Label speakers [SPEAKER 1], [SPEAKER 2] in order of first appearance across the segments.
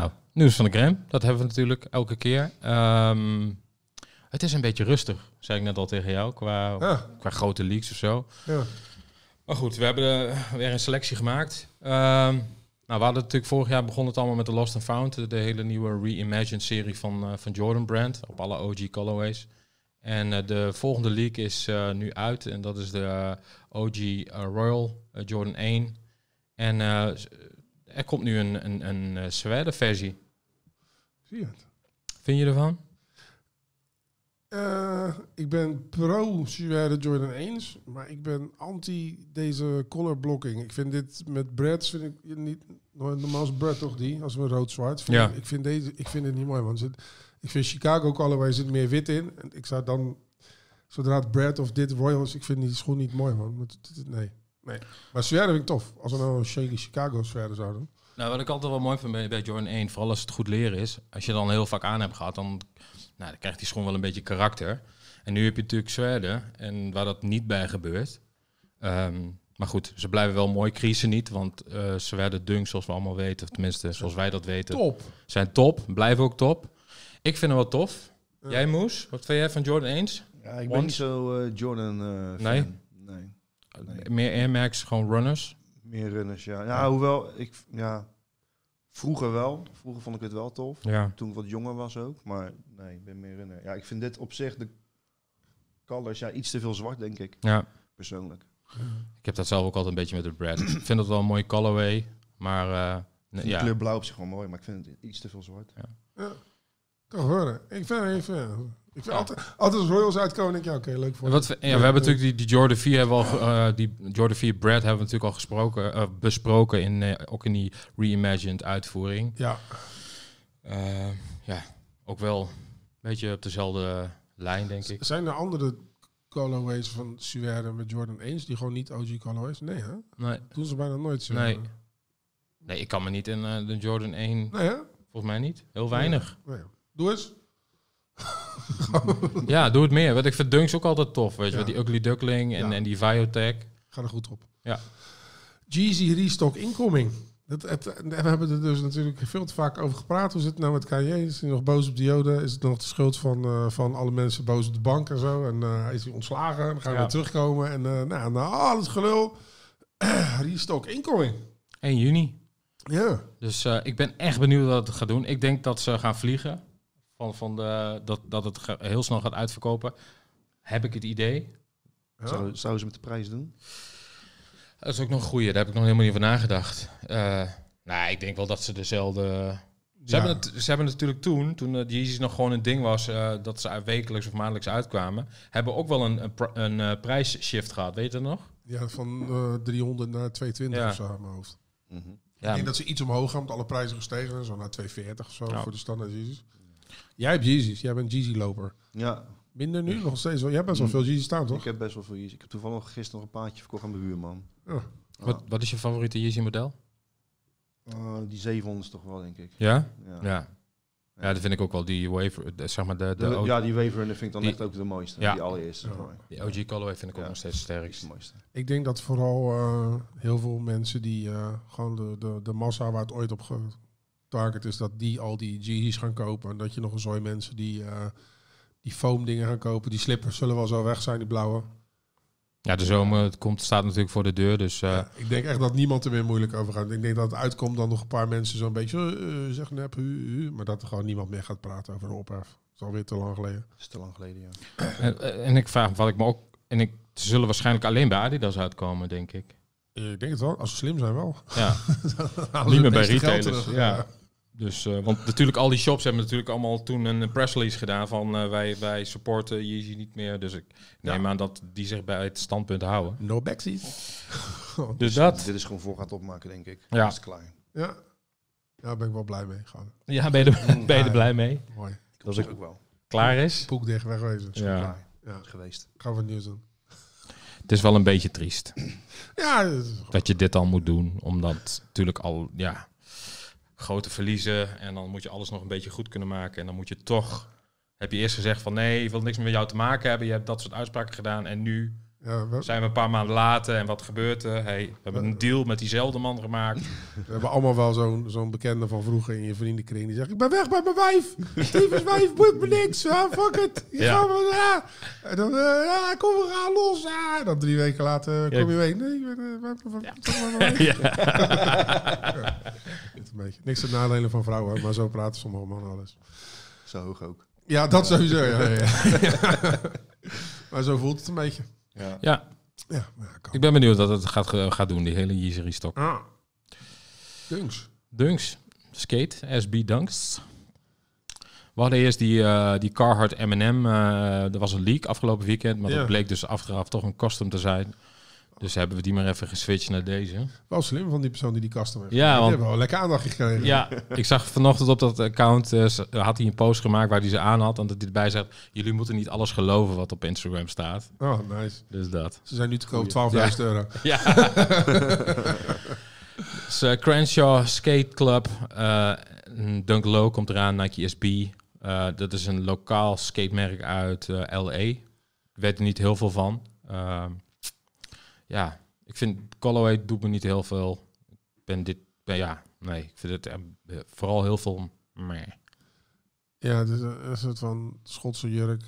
[SPEAKER 1] Nou, nieuws van de Gram. Dat hebben we natuurlijk elke keer. Ehm, het is een beetje rustig, zei ik net al tegen jou, qua, ah. qua grote leaks of zo. Ja. Maar goed, we hebben weer een selectie gemaakt. Ehm, nou, we hadden natuurlijk vorig jaar begon het allemaal met de Lost and Found, de hele nieuwe reimagined serie van, eh, van Jordan Brand op alle OG colorways. En eh, de volgende leak is eh, nu uit en dat is de OG Royal Jordan 1. En er komt nu een, een, een, eh, Zweden versie. Zie je het? Vind je ervan?
[SPEAKER 2] Eh, ik ben pro Suède Jordan eens, maar ik ben anti deze color blocking. Ik vind dit met Brads vind ik niet normaal is Brad toch die als we rood zwart. Ja. Ik vind deze, ik vind het niet mooi, want zit, ik vind Chicago colorway zit meer wit in. En ik zou dan zodra Brad of dit Royals, ik vind die schoen niet mooi man. nee. Nee. Maar Sverre vind ik tof. Als we nou een Chicago Sverre zouden doen.
[SPEAKER 1] Nou, wat ik altijd wel mooi vind bij, bij Jordan 1, vooral als het goed leren is. Als je dan heel vaak aan hebt gehad, dan, nou, dan krijgt die schoen wel een beetje karakter. En nu heb je natuurlijk zwerden en waar dat niet bij gebeurt. Ehm, maar goed, ze blijven wel mooi kriezen niet, want uh, eh, werden dunks, zoals we allemaal weten, of tenminste zoals wij dat weten, top. zijn top, blijven ook top. Ik vind hem wel tof. Jij Moes, wat vind jij van Jordan 1? Ja, ik ben niet zo eh, Jordan uh, Nee? Nee. Meer Air gewoon runners? Meer runners, ja. Nou, ja, hoewel, ik, ja, vroeger wel. Vroeger vond ik het wel tof. Ja. Toen ik wat jonger was ook. Maar nee, ik ben meer runner. Ja, ik vind dit op zich, de colors, ja, iets te veel zwart, denk ik. Ja. Persoonlijk. Ik heb dat zelf ook altijd een beetje met de brand ik vind het wel een mooie colorway, maar... Uh, nee, de ja. kleur blauw op zich gewoon mooi, maar ik vind het iets te veel zwart. Ja. ja.
[SPEAKER 2] Toch horen. Ik vind even... Ik vind altijd, als Royals uitkomen, denk ik, ja, oké, leuk voor wat, Ja, we hebben natuurlijk
[SPEAKER 1] die, die Jordan 4 hebben al, eh, die Jordan 4 Brad hebben we natuurlijk al gesproken, eh, besproken in, eh, ook in die reimagined uitvoering. Ja. ja, ook wel een beetje op dezelfde lijn, denk ik.
[SPEAKER 2] Zijn er andere colorways van Suède met Jordan 1 die gewoon niet OG colorways? Nee, hè? Nee. doen ze bijna nooit Nee.
[SPEAKER 1] Nee, ik kan me niet in de Jordan 1. Nee, Volgens mij niet. Heel weinig.
[SPEAKER 2] Nee. Doe eens.
[SPEAKER 1] ja, doe het meer. Want ik vind Dunks ook altijd tof. Weet je, die Ugly Duckling en, en die Viotech. Ga er goed op. Ja.
[SPEAKER 2] Jeezy Restock Incoming. Dat, het, we hebben er dus natuurlijk veel te vaak over gepraat. Hoe zit het nou met KJ? Is hij nog boos op de Diode? Is het nog de schuld van, eh, van alle mensen boos op de bank en zo? En uh, is hij ontslagen? Dan gaan we weer terugkomen. En eh, nou, na al het gelul, restock incoming. 1 juni. Ja.
[SPEAKER 1] Dus ik ben echt benieuwd wat het gaat doen. Ik denk dat ze gaan vliegen van, van de, dat, dat het heel snel gaat uitverkopen. Heb ik het idee. Ja. Zou, ze met de prijs doen? Dat is ook nog een goeie. Daar heb ik nog helemaal niet over nagedacht. Uh, nou, ik denk wel dat ze dezelfde... Ze, hebben, ze hebben natuurlijk toen, toen eh, de Yeezys nog gewoon een ding was, eh, dat ze wekelijks of maandelijks uitkwamen, hebben ook wel een, een, pr prijsshift gehad, weet je nog?
[SPEAKER 2] Ja, van 300 naar 220 ja. of zo aan mijn hoofd. Mhm. Ja. Ik denk dat ze iets omhoog gaan, want alle prijzen gestegen zijn, zo naar 240 of zo nou. voor de standaard Yeezys. Jij hebt Jeezy's. jij bent Jeezy-loper. Ja. Minder nu, nog steeds wel. Jij hebt best wel mm. veel Jeezy's staan, toch?
[SPEAKER 1] Ik heb best wel veel Jeezy's. Ik heb toevallig gisteren nog een paardje verkocht aan mijn buurman. Ja. Wat, wat is je favoriete Yeezy-model? Uh, ah, die 700 toch wel, denk ik. Ja? Ja. ja. dat vind ik ook wel. Die Waver, eh, zeg maar de... de, ja, die Waver vind ik dan echt ook de mooiste. Ja. Die allereerste. Ja. Die OG Colorway vind ik ook nog steeds sterk. De mooiste.
[SPEAKER 2] Ik denk dat vooral eh, heel veel mensen die eh, gewoon de, de, de massa waar het ooit op target is dat die al die GG's gaan kopen. En dat je nog een zooi mensen die, eh, die foam dingen gaan kopen. Die slippers zullen wel zo weg zijn, die blauwe.
[SPEAKER 1] Ja, de zomer het komt, staat natuurlijk voor de deur. Dus, eh,
[SPEAKER 2] ik denk echt dat niemand er meer moeilijk over gaat. Ik denk dat het uitkomt dan nog een paar mensen zo'n beetje uh, eh, zeggen nep, maar dat er gewoon niemand meer gaat praten over een ophef. Het is alweer te lang geleden.
[SPEAKER 1] is te lang geleden, ja. en, en, ik vraag wat ik me ook. En ik, ze zullen waarschijnlijk alleen bij Adidas uitkomen, denk ik. Eh, ik
[SPEAKER 2] denk het wel, als ze slim zijn wel. Ja. Niet bij retailers. ja.
[SPEAKER 1] Dus, eh, want natuurlijk al die shops hebben natuurlijk allemaal toen een press release gedaan van eh, wij, wij supporten Yeezy niet meer. Dus ik neem aan dat die zich bij het standpunt houden. No backsies. dus, dat. Dit is gewoon voor gaat opmaken, denk ik. Ja. is klaar.
[SPEAKER 2] Ja. Ja, ben ik wel blij mee. Ja, ben je er, mm. ben je er blij mee? Mooi. Dat is ook wel. Klaar is? Boek dicht, wegwezen. Ja. ja. Geweest. Gaan we het nieuws doen.
[SPEAKER 1] Het is wel een beetje triest. Ja, dat je dit al moet doen, omdat natuurlijk al ja, grote verliezen en dan moet je alles nog een beetje goed kunnen maken. En dan moet je toch, heb je eerst gezegd van nee, ik wil niks meer met jou te maken hebben. Je hebt dat soort uitspraken gedaan en nu ja, Zijn we een paar maanden later en wat gebeurt er? Hey, we hebben een deal met diezelfde man gemaakt.
[SPEAKER 2] We hebben allemaal wel zo'n zo'n bekende van vroeger in je vriendenkring die zegt: Ik ben weg bij mijn wijf. Stevens wijf, boeit me niks. Ah, fuck it. ja. En dan, eh, ja, kom, we gaan los. Ah. dan drie weken later eh, kom je weer. Nee, ik ben bij eh, mijn Niks te nadelen van vrouwen, maar zo praten sommige mannen alles. Zo hoog ook. Ja, dat sowieso. Ja, ja. maar zo voelt het een beetje. Ja. ja.
[SPEAKER 1] ja Ik ben benieuwd wat het gaat, eh, gaat doen, die hele Yeezy stok. Dunks. Dunks. Skate. SB Dunks. We hadden eerst die, uh, die Carhartt M&M. Uh, er was een leak afgelopen weekend, maar ja. dat bleek dus achteraf toch een custom te zijn. Dus hebben we die maar even geswitcht naar deze.
[SPEAKER 2] Wel slim van die persoon die die custom heeft. Ja, want... Die hebben wel lekker aandacht gekregen. Ja, ik zag
[SPEAKER 1] vanochtend op dat account, eh, had hij een post gemaakt waar hij ze aan had. En dat dit bij zegt, jullie moeten niet alles geloven wat op Instagram staat. Oh, nice. Dus dat. Ze zijn nu te koop, 12.000 euro. Ja. dus, eh, Crenshaw Skate Club, uh, Dunk Low komt eraan, Nike SB. dat is een lokaal skatemerk uit L.A. Ik weet er niet heel veel van ja, ik vind Callaway doet me niet heel veel. Ik ben dit, ben, ja, nee, ik vind het eh, vooral heel veel meh.
[SPEAKER 2] Ja, het is een, soort van Schotse jurk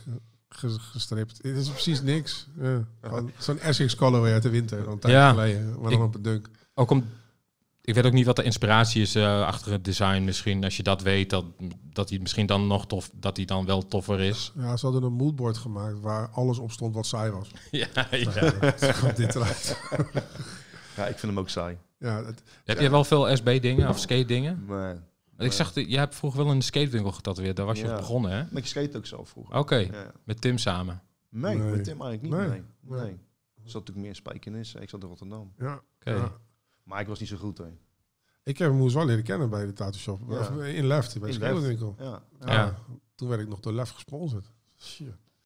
[SPEAKER 2] gestript. Het is precies niks. Zo'n Essex Callaway uit de winter, een ja, geleden, waarom op het dunk.
[SPEAKER 1] Ook om, ik weet ook niet wat de inspiratie is eh, achter het design. Misschien als je dat weet, dat, dat hij misschien dan nog tof, dat hij dan wel toffer is.
[SPEAKER 2] Ja, ze hadden een moodboard gemaakt waar alles op stond wat saai was. ja, ja. dit eruit.
[SPEAKER 1] ja, ik vind hem ook saai. Ja, Heb je wel veel SB-dingen of skate-dingen? Nee. Ik zag, dat je hebt vroeger wel een skatewinkel weer Daar was je begonnen, hè? Maar ik skate ook zo vroeger. Oké, ja. met Tim samen? Nee, nee, met Tim eigenlijk niet. Nee. nee. nee. Er zat natuurlijk meer Spijkenis. Ik zat in Rotterdam. Ja. Oké. Maar ik was niet zo goed hoor.
[SPEAKER 2] Ik heb hem moest wel leren kennen bij de tattoo shop. Eh, in Left, bij de Ja. Toen werd ik nog door Left gesponsord. Shit.